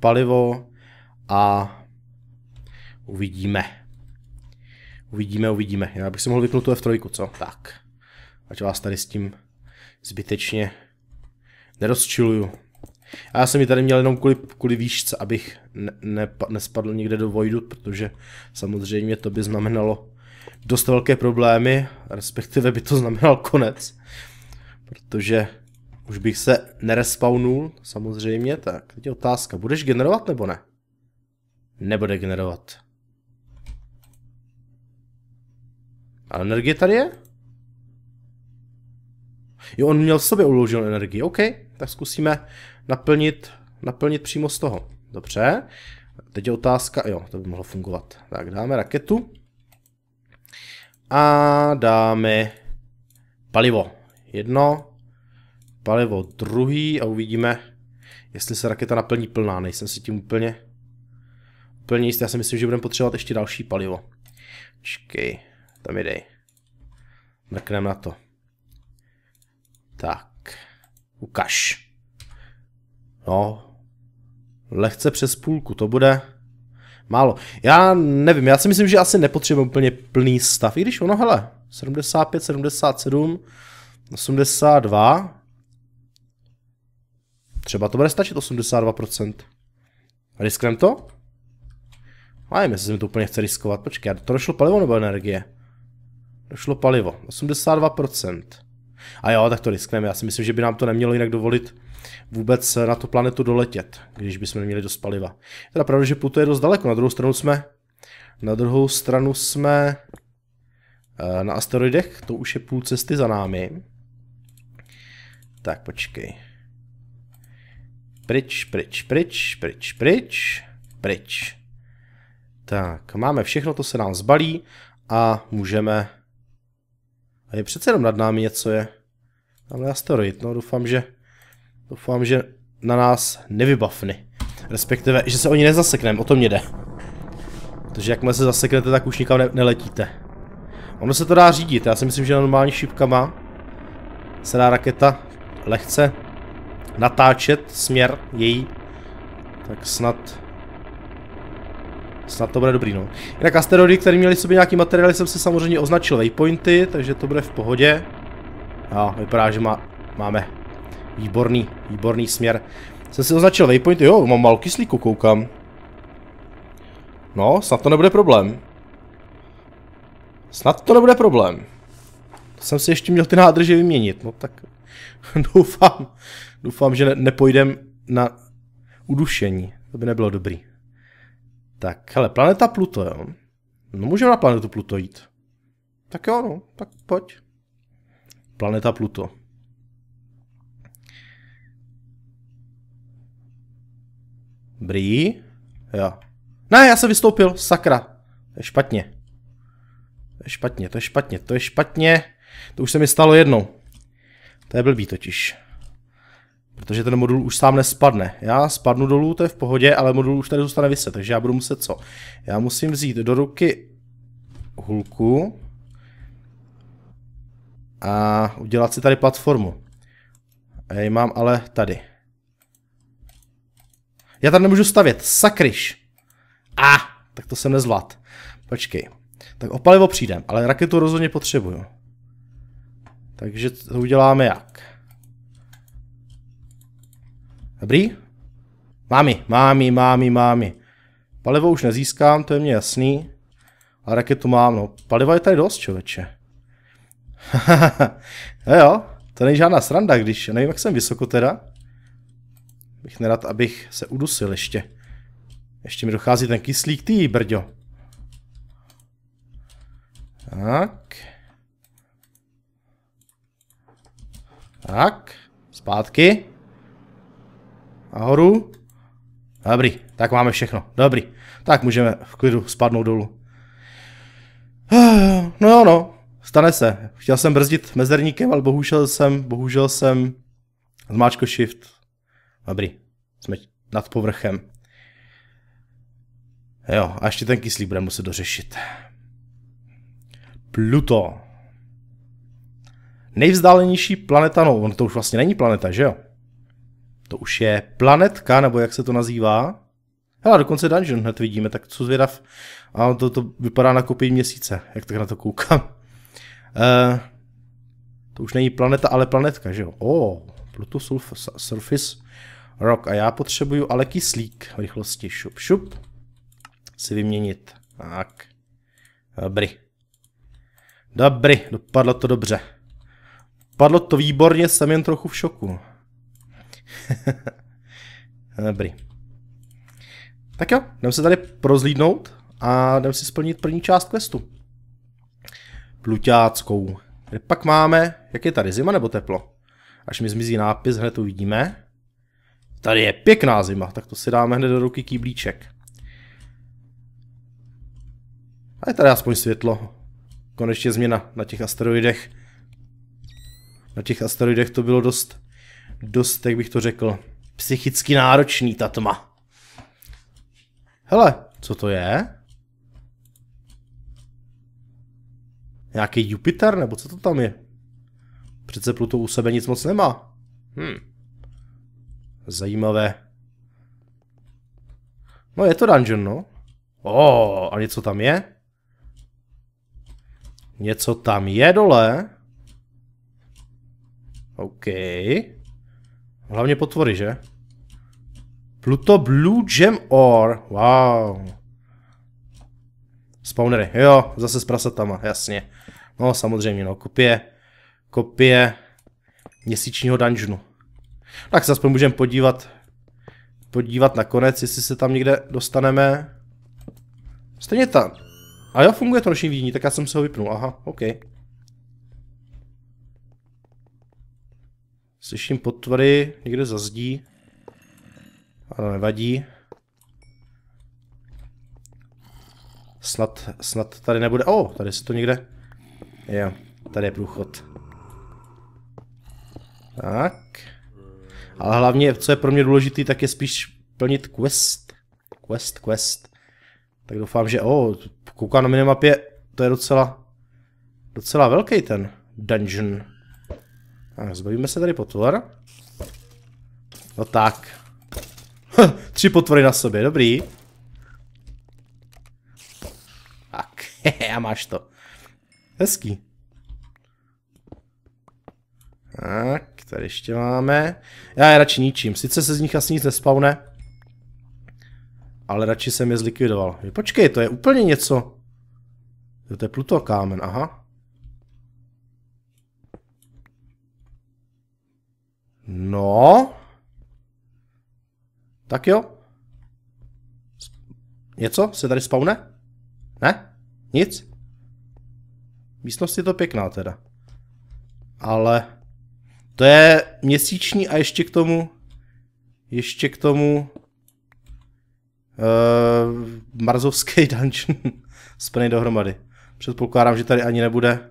palivo a uvidíme. Uvidíme, uvidíme. Já bych si mohl vypnout tu F3, co? Tak. Ať vás tady s tím zbytečně nerozčiluju. A já jsem ji tady měl jenom kvůli, kvůli výšce, abych ne, ne, nespadl někde do vojdu, protože samozřejmě to by znamenalo dost velké problémy, respektive by to znamenal konec, protože už bych se nerespawnul, samozřejmě, tak teď je otázka, budeš generovat nebo ne? Nebude generovat. A energie tady je? Jo, on měl v sobě uloženou energii. OK, tak zkusíme naplnit, naplnit přímo z toho. Dobře. Teď je otázka, jo, to by mohlo fungovat. Tak dáme raketu. A dáme palivo. Jedno, palivo druhý a uvidíme, jestli se raketa naplní plná. Nejsem si tím úplně, úplně jistý. Já si myslím, že budeme potřebovat ještě další palivo. Čkej, tam jdej. Mrkneme na to. Tak, ukaž. No, lehce přes půlku, to bude málo. Já nevím, já si myslím, že asi nepotřebuji úplně plný stav, i když ono, hele, 75, 77, 82, třeba to bude stačit 82%. Risknem to? A nevím, jestli mi to úplně chce riskovat, počkej, to došlo palivo nebo energie? Došlo palivo, a jo, tak to riskneme. Já si myslím, že by nám to nemělo jinak dovolit vůbec na tu planetu doletět, když bychom neměli dost paliva. Teda pravda, že Pluto je dost daleko. Na druhou stranu jsme, na druhou stranu jsme eh, na asteroidech, to už je půl cesty za námi. Tak počkej. Pryč, pryč, pryč, pryč, pryč, pryč. Tak, máme všechno, to se nám zbalí a můžeme... A je přece jenom nad námi něco je. Tamhle asteroid, no doufám, že doufám, že na nás nevybafny. Respektive, že se oni nezasekneme, o tom mě jde. Protože jakmile se zaseknete, tak už nikam ne neletíte. Ono se to dá řídit, já si myslím, že normální šipkama se dá raketa lehce natáčet směr její. Tak snad Snad to bude dobrý, no. Jinak asteroidy, které měly sobě nějaký materiály, jsem si samozřejmě označil waypointy, takže to bude v pohodě. Jo, no, vypadá, že má, máme výborný, výborný směr. Jsem si označil waypoint, jo, mám malou kyslíku, koukám. No, snad to nebude problém. Snad to nebude problém. To jsem si ještě měl ty nádrže vyměnit, no tak doufám, doufám, že ne, nepojdem na udušení, to by nebylo dobrý. Tak, hele, planeta Pluto, jo. No můžeme na planetu Pluto jít. Tak jo, no, tak pojď planeta Pluto. Brý? Jo. Ne, já jsem vystoupil, sakra. To je špatně. To je špatně, to je špatně, to je špatně. To už se mi stalo jednou. To je blbý totiž. Protože ten modul už sám nespadne. Já spadnu dolů, to je v pohodě, ale modul už tady zůstane vyset, takže já budu muset co? Já musím vzít do ruky hulku a udělat si tady platformu. Já ji mám ale tady. Já tam nemůžu stavět, sakryš. A, ah, tak to jsem nezvlad. Počkej. Tak o palivo přijdem, ale raketu rozhodně potřebuju. Takže to uděláme jak? Dobrý? Mámi, mámi, mámi, mámi. Palivo už nezískám, to je mě jasný. A raketu mám, no. Paliva je tady dost, člověče. jo, to není žádná sranda, když, nevím jak jsem vysoko teda. Bych nerad, abych se udusil ještě. Ještě mi dochází ten kyslík, ty brďo. Tak. Tak, zpátky. Nahoru. Dobrý, tak máme všechno. Dobrý, tak můžeme v klidu spadnout dolů. No jo, no, Stane se. Chtěl jsem brzdit mezerníkem, ale bohužel jsem, bohužel jsem zmáčko shift. Dobrý, jsme nad povrchem. Jo, a ještě ten kyslík bude, muset dořešit. Pluto. Nejvzdálenější planeta, no on to už vlastně není planeta, že jo? To už je planetka, nebo jak se to nazývá. Hele, dokonce dungeon hned vidíme, tak co zvědav. A to, to vypadá na kopii měsíce, jak tak na to koukám. Uh, to už není planeta, ale planetka, že jo? O, oh, Pluto Surface Rock. A já potřebuju ale kyslík rychlosti. Šup, šup. Si vyměnit. Tak. Dobry. Dobry, dopadlo to dobře. Padlo to výborně, jsem jen trochu v šoku. Dobrý. Tak jo, jdem se tady prozlídnout a jdem si splnit první část questu pluťáckou. Tady pak máme, jak je tady zima nebo teplo? Až mi zmizí nápis, hned to vidíme. Tady je pěkná zima, tak to si dáme hned do ruky kýblíček. A je tady aspoň světlo. Konečně změna na těch asteroidech. Na těch asteroidech to bylo dost, dost, jak bych to řekl, psychicky náročný ta tma. Hele, co to je? Nějaký Jupiter, nebo co to tam je? Přece Pluto u sebe nic moc nemá. Hmm. Zajímavé. No je to dungeon, no. O, a něco tam je? Něco tam je dole. OK. Hlavně potvory, že? Pluto Blue Gem Ore. Wow. Spawnery, jo, zase s prasatama, jasně. No samozřejmě, no, kopie, kopie měsíčního dungeonu. Tak se aspoň můžeme podívat, podívat na konec, jestli se tam někde dostaneme. Stejně tam. A jo, funguje to noční vidění, tak já jsem se ho vypnul, aha, OK. Slyším potvory, někde zazdí. Ale nevadí. Snad, snad tady nebude, o, oh, tady se to někde Jo, tady je průchod. Tak. Ale hlavně, co je pro mě důležité, tak je spíš plnit quest. Quest, quest. Tak doufám, že... O, oh, koukám na minimapě, to je docela... Docela velký ten dungeon. Tak, zbavíme se tady potvor. No tak. Hm, tři potvory na sobě, dobrý. Tak, já máš to. Hezký. Tak, tady ještě máme. Já je radši ničím. Sice se z nich asi nic nespawne, ale radši jsem je zlikvidoval. Počkej, to je úplně něco. To je plutokámen, aha. No. Tak jo. Něco se tady spawne? Ne? Nic? Místnost je to pěkná teda. Ale to je měsíční a ještě k tomu ještě k tomu uh, marzovský dungeon splný dohromady. Předpokládám, že tady ani nebude.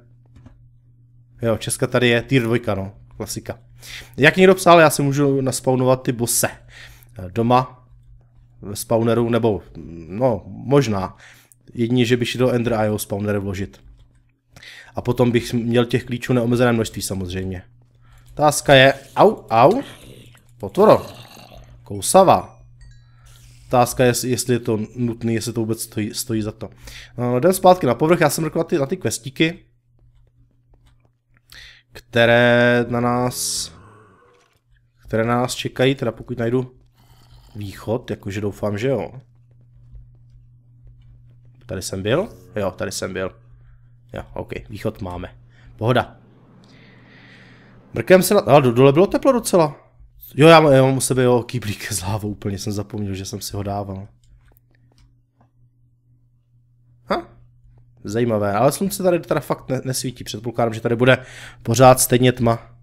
Jo, Česka tady je tier 2, no. Klasika. Jak někdo psal, já si můžu naspawnovat ty bose eh, doma ve spawneru, nebo no, možná. Jedině, že by šlo Ender IO spawner vložit a potom bych měl těch klíčů neomezené množství samozřejmě. Otázka je, au, au, potvoro, kousava. Otázka je, jestli je to nutné, jestli to vůbec stojí, stojí za to. No, jdem zpátky na povrch, já jsem řekl, na ty, na ty questíky, které na nás, které na nás čekají, teda pokud najdu východ, jakože doufám, že jo. Tady jsem byl? Jo, tady jsem byl. Jo, OK, východ máme. Pohoda. Brkem se na... Ale do, dole bylo teplo docela. Jo, já, já mám u sebe jo, kýblík s hlavou, úplně jsem zapomněl, že jsem si ho dával. Ha? Zajímavé, ale slunce tady teda fakt ne, nesvítí, předpokládám, že tady bude pořád stejně tma.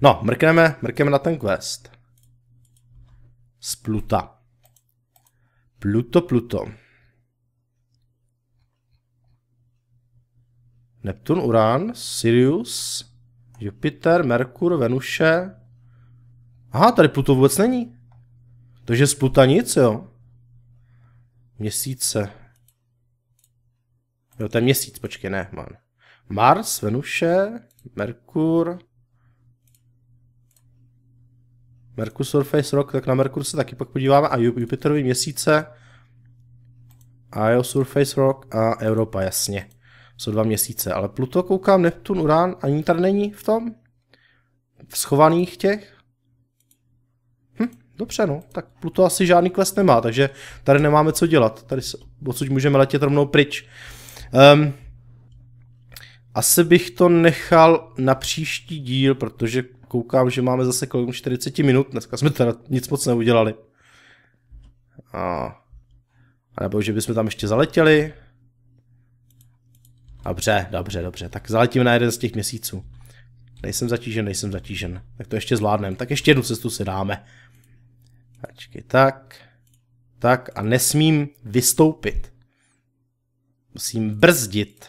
No, mrkneme, mrkneme na ten quest. Spluta. Pluto, Pluto. Neptun, Uran, Sirius, Jupiter, Merkur, Venuše. Aha, tady Pluto vůbec není. Takže z Pluta nic, jo. Měsíce. Jo, to je měsíc, počkej, ne, man. Mars, Venuše, Merkur. Merkur Surface Rock, tak na Merkur se taky pak podíváme. A Jupiterový měsíce. A Surface Rock a Europa, jasně jsou dva měsíce, ale Pluto, koukám, Neptun, Urán, ani tady není v tom? V schovaných těch? Hm, dobře, no, tak Pluto asi žádný kles nemá, takže tady nemáme co dělat, tady se, odsud můžeme letět rovnou pryč. Um, asi bych to nechal na příští díl, protože koukám, že máme zase kolem 40 minut, dneska jsme teda nic moc neudělali. a nebo že bychom tam ještě zaletěli, Dobře, dobře, dobře. Tak zaletím na jeden z těch měsíců. Nejsem zatížen, nejsem zatížen. Tak to ještě zvládnem. Tak ještě jednu cestu si dáme. Ačkej, tak. Tak a nesmím vystoupit. Musím brzdit.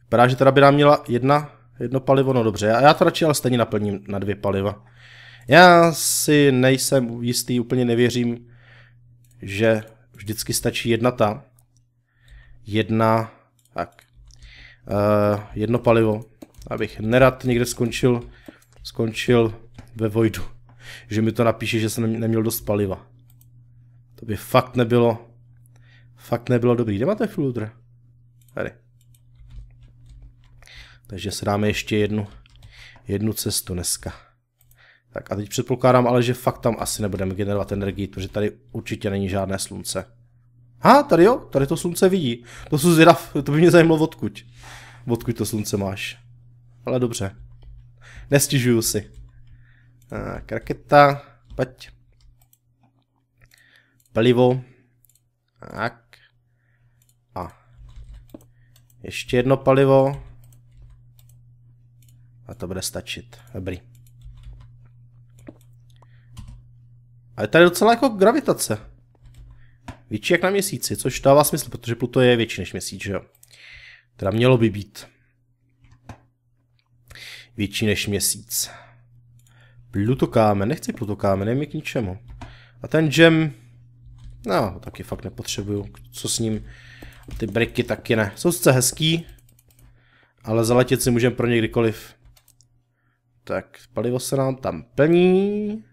Vypadá, že teda by nám měla jedna, jedno palivo, no dobře. A já to radši ale stejně naplním na dvě paliva. Já si nejsem jistý, úplně nevěřím, že vždycky stačí jedna ta jedna, tak, uh, jedno palivo, abych nerad někde skončil, skončil ve Voidu, že mi to napíše, že jsem neměl dost paliva. To by fakt nebylo, fakt nebylo dobrý. Kde máte filtr? Tady. Takže se dáme ještě jednu, jednu cestu dneska. Tak a teď předpokládám ale, že fakt tam asi nebudeme generovat energii, protože tady určitě není žádné slunce. Ha, tady jo, tady to slunce vidí. To jsou zvědav, to by mě zajímalo odkud. Odkud to slunce máš. Ale dobře. Nestižuju si. Tak, raketa, pať. Palivo. Tak. A. Ještě jedno palivo. A to bude stačit. Dobrý. Ale tady je docela jako gravitace větší jak na měsíci, což dává smysl, protože Pluto je větší než měsíc, že jo? Teda mělo by být větší než měsíc. Pluto kámen, nechci Pluto kámen, je mi k ničemu. A ten gem, no, taky fakt nepotřebuju, co s ním, ty briky taky ne. Jsou sice hezký, ale zaletět si můžeme pro ně kdykoliv. Tak, palivo se nám tam plní.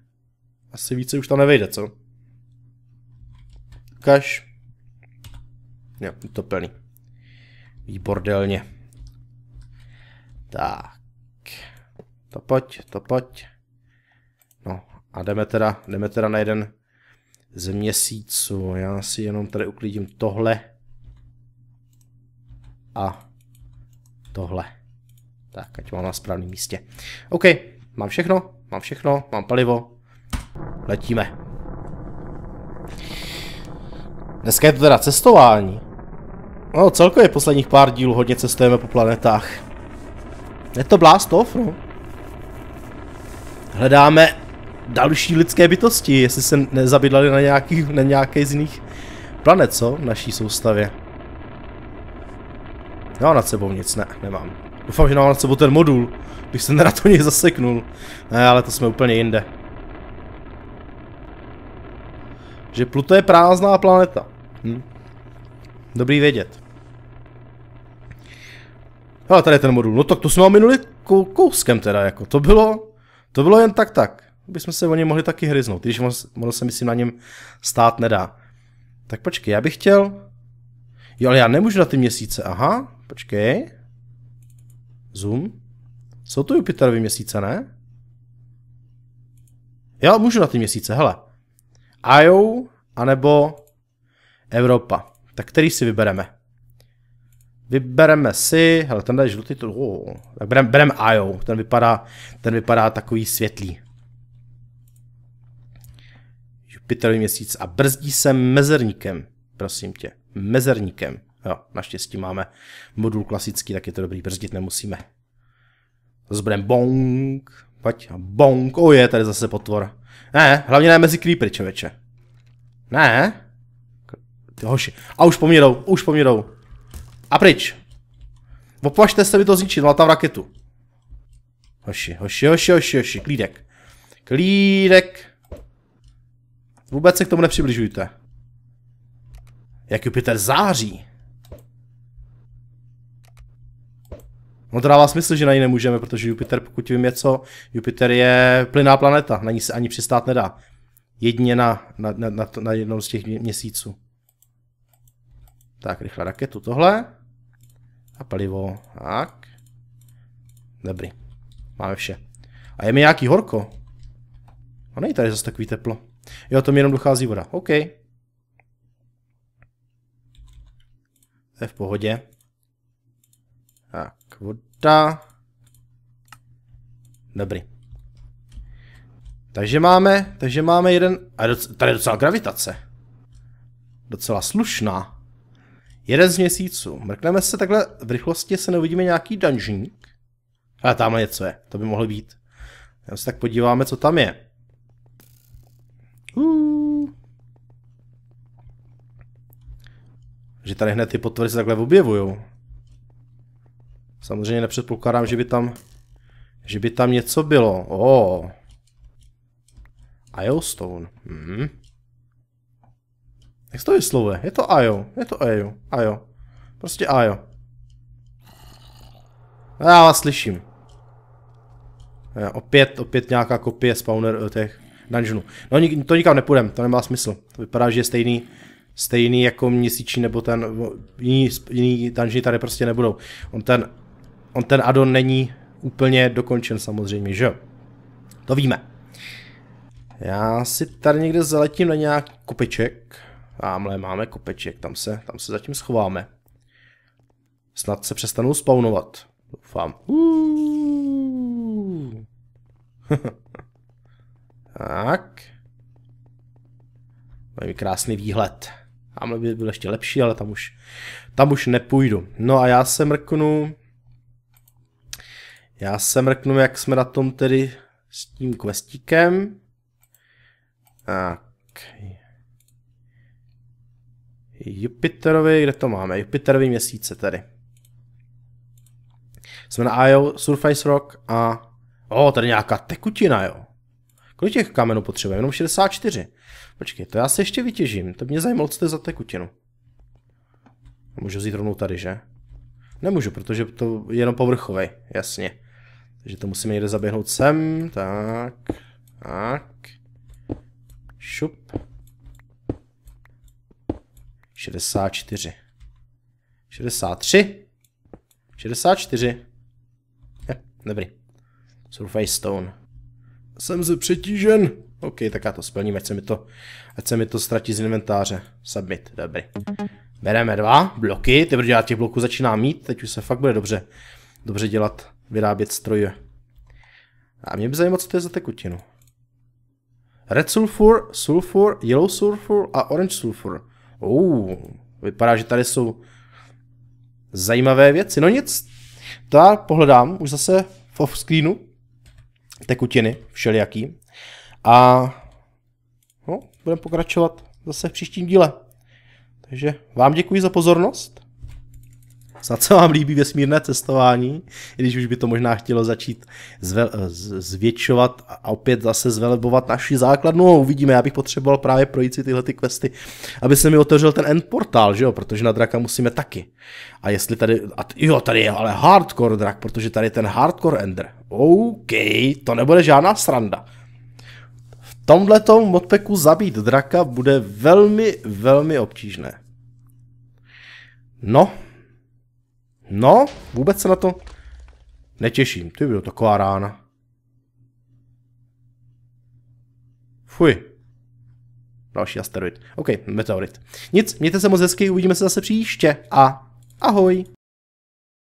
Asi více už tam nevejde, co? Kaš. Jo, to plný. Výbordelně. Tak. To pojď, to pojď. No a jdeme teda, jdeme teda na jeden z měsíců. Já si jenom tady uklidím tohle. A tohle. Tak, ať mám na správném místě. OK, mám všechno, mám všechno, mám palivo. Letíme. Dneska je to teda cestování. No, celkově posledních pár dílů hodně cestujeme po planetách. Je to blast off, no. Hledáme další lidské bytosti, jestli se nezabydlali na, nějaký, na nějaké z jiných planet, co? V naší soustavě. Já nad sebou nic ne, nemám. Doufám, že mám nad sebou ten modul, když se na to něj zaseknul. Ne, ale to jsme úplně jinde. Že Pluto je prázdná planeta. Hm? Dobrý vědět. Hele, tady je ten modul. No tak to jsme ho minuli kou kouskem teda, jako. To bylo, to bylo jen tak tak. Bychom se o něm mohli taky hryznout, když ono, ono se myslím na něm stát nedá. Tak počkej, já bych chtěl... Jo, ale já nemůžu na ty měsíce, aha, počkej. Zoom. Jsou to Jupiterovy měsíce, ne? Já můžu na ty měsíce, hele. IO anebo Evropa. Tak který si vybereme? Vybereme si, hele, tenhle je žlutý, to, oh, tak bereme, bereme IO, ten vypadá, ten vypadá takový světlý. Jupiterový měsíc a brzdí se mezerníkem, prosím tě, mezerníkem. Jo, naštěstí máme modul klasický, tak je to dobrý, brzdit nemusíme. Zase budeme bong, pojď, bong, o oh je, tady zase potvor. Ne, hlavně ne mezi creepery, čověče. Ne. Ty hoši. A už pomírou, už pomírou. A pryč. Opovažte se mi to zničit, má tam raketu. Hoši, hoši, hoši, hoši, hoši, klídek. Klídek. Vůbec se k tomu nepřibližujte. Jak Jupiter září. No to dává smysl, že na ní nemůžeme, protože Jupiter, pokud vím, je co, Jupiter je plyná planeta, na ní se ani přistát nedá. Jedině na, na, na, na, na jednom z těch měsíců. Tak, rychle raketu tohle. A palivo, tak. Dobrý, máme vše. A je mi nějaký horko. A není tady zase takový teplo. Jo, to mi jenom dochází voda, OK. To je v pohodě voda. Dobrý. Takže máme, takže máme jeden, a doc, tady je docela gravitace. Docela slušná. Jeden z měsíců. Mrkneme se takhle v rychlosti, se neuvidíme nějaký dungeon. Ale tamhle něco je, to by mohlo být. Já se tak podíváme, co tam je. Uh. Že tady hned ty se takhle objevují. Samozřejmě nepředpokládám, že by tam, že by tam něco bylo. O. Oh. Iostone. Hmm. Jak se to vyslovuje? Je to Io. Je to Io. Io. Prostě Io. No, já vás slyším. Já, opět, opět nějaká kopie spawner eh, těch dungeonů. No nik, to nikam nepůjdem, to nemá smysl. To vypadá, že je stejný, stejný jako měsíční nebo ten jiný, jiný dungeon tady prostě nebudou. On ten on ten addon není úplně dokončen samozřejmě, že jo? To víme. Já si tady někde zaletím na nějaký kopeček. Tamhle máme kopeček, tam se, tam se zatím schováme. Snad se přestanou spawnovat. Doufám. tak. Mají krásný výhled. Tamhle by byl ještě lepší, ale tam už, tam už nepůjdu. No a já se mrknu já se mrknu, jak jsme na tom tedy s tím questíkem. Tak. Jupiterovi, kde to máme? Jupiterovi měsíce tady. Jsme na IO, Surface Rock a... O, tady nějaká tekutina, jo. Kolik těch kamenů potřebujeme? Jenom 64. Počkej, to já se ještě vytěžím. To mě zajímalo, co to je za tekutinu. Můžu vzít rovnou tady, že? Nemůžu, protože to je jenom povrchový, jasně. Takže to musíme někde zaběhnout sem. Tak. Tak. Šup. 64. 63. 64. Je, dobrý. Surface Stone. Jsem se přetížen. OK, tak já to splním, ať se mi to, ať se mi to ztratí z inventáře. Submit, dobrý. Bereme dva bloky, ty já těch bloků začíná mít, teď už se fakt bude dobře, dobře dělat vyrábět stroje. A mě by zajímalo, co to je za tekutinu. Red sulfur, sulfur, yellow sulfur a orange sulfur. Uh, vypadá, že tady jsou zajímavé věci. No nic, to já pohledám už zase v offscreenu tekutiny všelijaký. A no, budeme pokračovat zase v příštím díle. Takže vám děkuji za pozornost. Snad se vám líbí vesmírné cestování, i když už by to možná chtělo začít zve, zvětšovat a opět zase zvelebovat naši základnu. No, uvidíme, já bych potřeboval právě projít si tyhle ty questy, aby se mi otevřel ten end portál, že jo? protože na draka musíme taky. A jestli tady, a t, jo, tady je ale hardcore drak, protože tady je ten hardcore ender. OK, to nebude žádná sranda tom modpeku zabít draka bude velmi, velmi obtížné. No, No, vůbec se na to netěším. Ty bylo taková rána. Fuj. Další asteroid. OK, meteorit. Nic, mějte se moc hezky, uvidíme se zase příště a ahoj.